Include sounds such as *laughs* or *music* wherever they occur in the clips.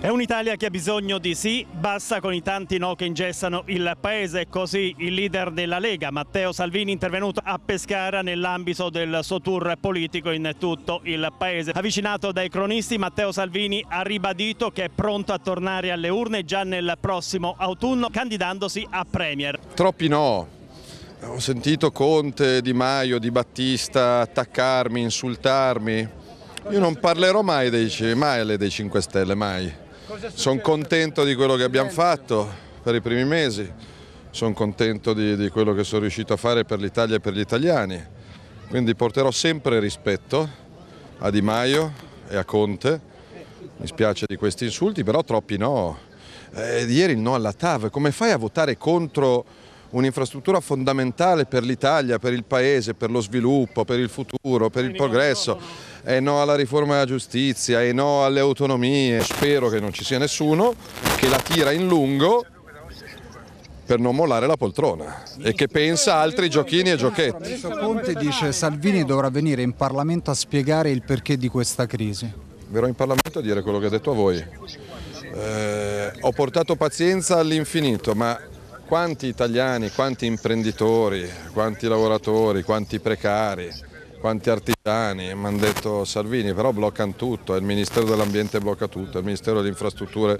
È un'Italia che ha bisogno di sì, basta con i tanti no che ingessano il paese, così il leader della Lega Matteo Salvini intervenuto a Pescara nell'ambito del suo tour politico in tutto il paese. Avvicinato dai cronisti Matteo Salvini ha ribadito che è pronto a tornare alle urne già nel prossimo autunno candidandosi a Premier. Troppi no, ho sentito Conte, Di Maio, Di Battista attaccarmi, insultarmi. Io non parlerò mai, dei, mai dei 5 Stelle, mai. Sono contento di quello che abbiamo fatto per i primi mesi, sono contento di, di quello che sono riuscito a fare per l'Italia e per gli italiani, quindi porterò sempre rispetto a Di Maio e a Conte, mi spiace di questi insulti, però troppi no. Eh, ieri il no alla TAV, come fai a votare contro un'infrastruttura fondamentale per l'Italia, per il Paese, per lo sviluppo, per il futuro, per il progresso? e no alla riforma della giustizia e no alle autonomie. Spero che non ci sia nessuno che la tira in lungo per non mollare la poltrona e che pensa a altri giochini e giochetti. Adesso Conte dice Salvini dovrà venire in Parlamento a spiegare il perché di questa crisi. Verrò in Parlamento a dire quello che ho detto a voi. Eh, ho portato pazienza all'infinito, ma quanti italiani, quanti imprenditori, quanti lavoratori, quanti precari, quanti artigiani, mi hanno detto Salvini, però bloccano tutto, il Ministero dell'Ambiente blocca tutto, il Ministero delle Infrastrutture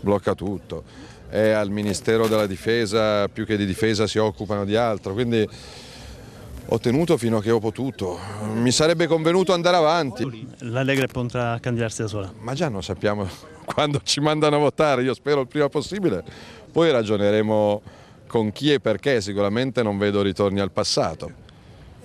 blocca tutto, e al Ministero della Difesa più che di difesa si occupano di altro, quindi ho tenuto fino a che ho potuto, mi sarebbe convenuto andare avanti. L'Allegra è pronta a candidarsi da sola? Ma già non sappiamo *laughs* quando ci mandano a votare, io spero il prima possibile, poi ragioneremo con chi e perché, sicuramente non vedo ritorni al passato.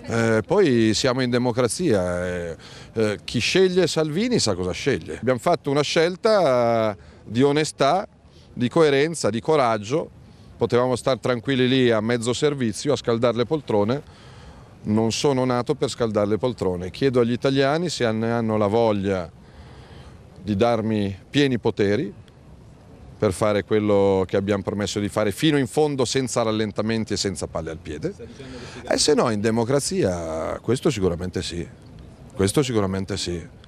Eh, poi siamo in democrazia, eh, eh, chi sceglie Salvini sa cosa sceglie. Abbiamo fatto una scelta eh, di onestà, di coerenza, di coraggio, potevamo stare tranquilli lì a mezzo servizio a scaldare le poltrone, non sono nato per scaldare le poltrone. Chiedo agli italiani se hanno la voglia di darmi pieni poteri, per fare quello che abbiamo promesso di fare fino in fondo senza rallentamenti e senza palle al piede. E eh, se no in democrazia questo sicuramente sì, questo sicuramente sì.